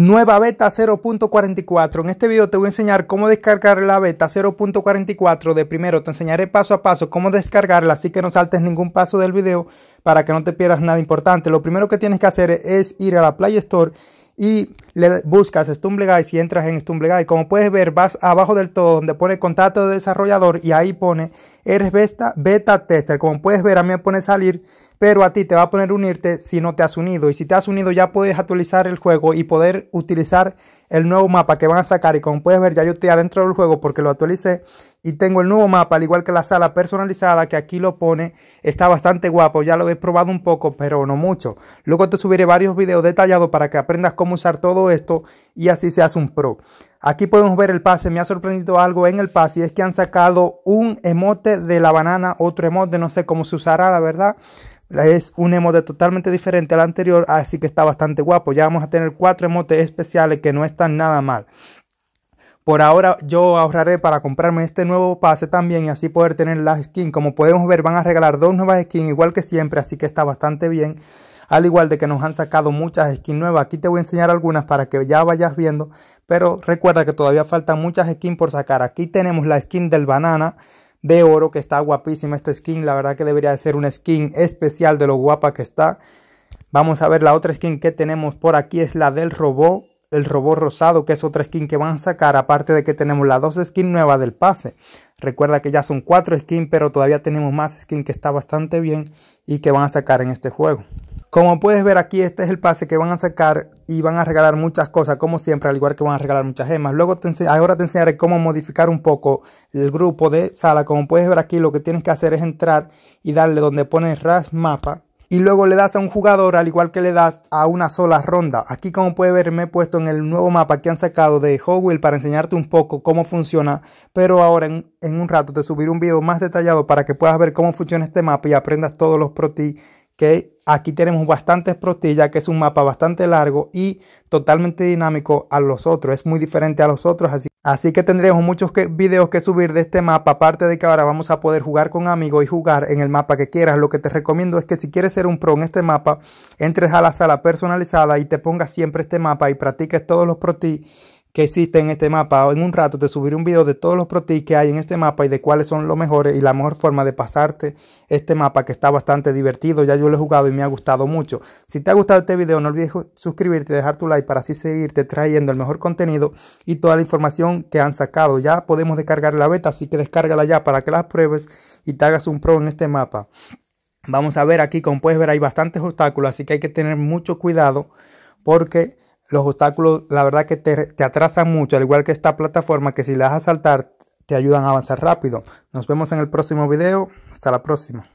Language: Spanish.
Nueva beta 0.44. En este video te voy a enseñar cómo descargar la beta 0.44 de primero. Te enseñaré paso a paso cómo descargarla, así que no saltes ningún paso del video para que no te pierdas nada importante. Lo primero que tienes que hacer es ir a la Play Store y le buscas Stumble Guys y entras en Stumble Guys. Como puedes ver, vas abajo del todo donde pone contacto de desarrollador y ahí pone eres beta, beta tester. Como puedes ver, a mí me pone salir pero a ti te va a poner unirte si no te has unido. Y si te has unido ya puedes actualizar el juego y poder utilizar el nuevo mapa que van a sacar. Y como puedes ver ya yo estoy adentro del juego porque lo actualicé y tengo el nuevo mapa, al igual que la sala personalizada que aquí lo pone. Está bastante guapo, ya lo he probado un poco, pero no mucho. Luego te subiré varios videos detallados para que aprendas cómo usar todo esto y así seas un pro. Aquí podemos ver el pase, me ha sorprendido algo en el pase y es que han sacado un emote de la banana, otro emote, no sé cómo se usará la verdad, es un emote totalmente diferente al anterior, así que está bastante guapo. Ya vamos a tener cuatro emotes especiales que no están nada mal. Por ahora yo ahorraré para comprarme este nuevo pase también y así poder tener las skins. Como podemos ver van a regalar dos nuevas skins igual que siempre, así que está bastante bien. Al igual de que nos han sacado muchas skins nuevas. Aquí te voy a enseñar algunas para que ya vayas viendo. Pero recuerda que todavía faltan muchas skins por sacar. Aquí tenemos la skin del banana de oro, que está guapísima esta skin. La verdad que debería de ser una skin especial de lo guapa que está. Vamos a ver la otra skin que tenemos por aquí es la del robot. El robot rosado, que es otra skin que van a sacar. Aparte de que tenemos las dos skins nuevas del pase. Recuerda que ya son cuatro skins, pero todavía tenemos más skin que está bastante bien y que van a sacar en este juego. Como puedes ver aquí, este es el pase que van a sacar y van a regalar muchas cosas, como siempre, al igual que van a regalar muchas gemas. Luego ahora te enseñaré cómo modificar un poco el grupo de sala. Como puedes ver aquí, lo que tienes que hacer es entrar y darle donde pone ras Mapa. Y luego le das a un jugador al igual que le das a una sola ronda. Aquí como puedes ver me he puesto en el nuevo mapa que han sacado de Howell para enseñarte un poco cómo funciona. Pero ahora en, un rato te subiré un video más detallado para que puedas ver cómo funciona este mapa y aprendas todos los pro Aquí tenemos bastantes ya que es un mapa bastante largo y totalmente dinámico a los otros. Es muy diferente a los otros, así, que tendremos muchos videos que subir de este mapa. Aparte de que ahora vamos a poder jugar con amigos y jugar en el mapa que quieras. Lo que te recomiendo es que si quieres ser un pro en este mapa, entres a la sala personalizada y te pongas siempre este mapa y practiques todos los protis que existe en este mapa. En un rato te subiré un video de todos los pro que hay en este mapa y de cuáles son los mejores y la mejor forma de pasarte este mapa que está bastante divertido. Ya yo lo he jugado y me ha gustado mucho. Si te ha gustado este video, no olvides suscribirte y dejar tu like para así seguirte trayendo el mejor contenido y toda la información que han sacado. Ya podemos descargar la beta, así que descárgala ya para que las pruebes y te hagas un pro en este mapa. Vamos a ver aquí, como puedes ver, hay bastantes obstáculos, así que hay que tener mucho cuidado porque los obstáculos, la verdad que te, atrasan mucho, al igual que esta plataforma que si la das saltar, te ayudan a avanzar rápido. Nos vemos en el próximo video. Hasta la próxima.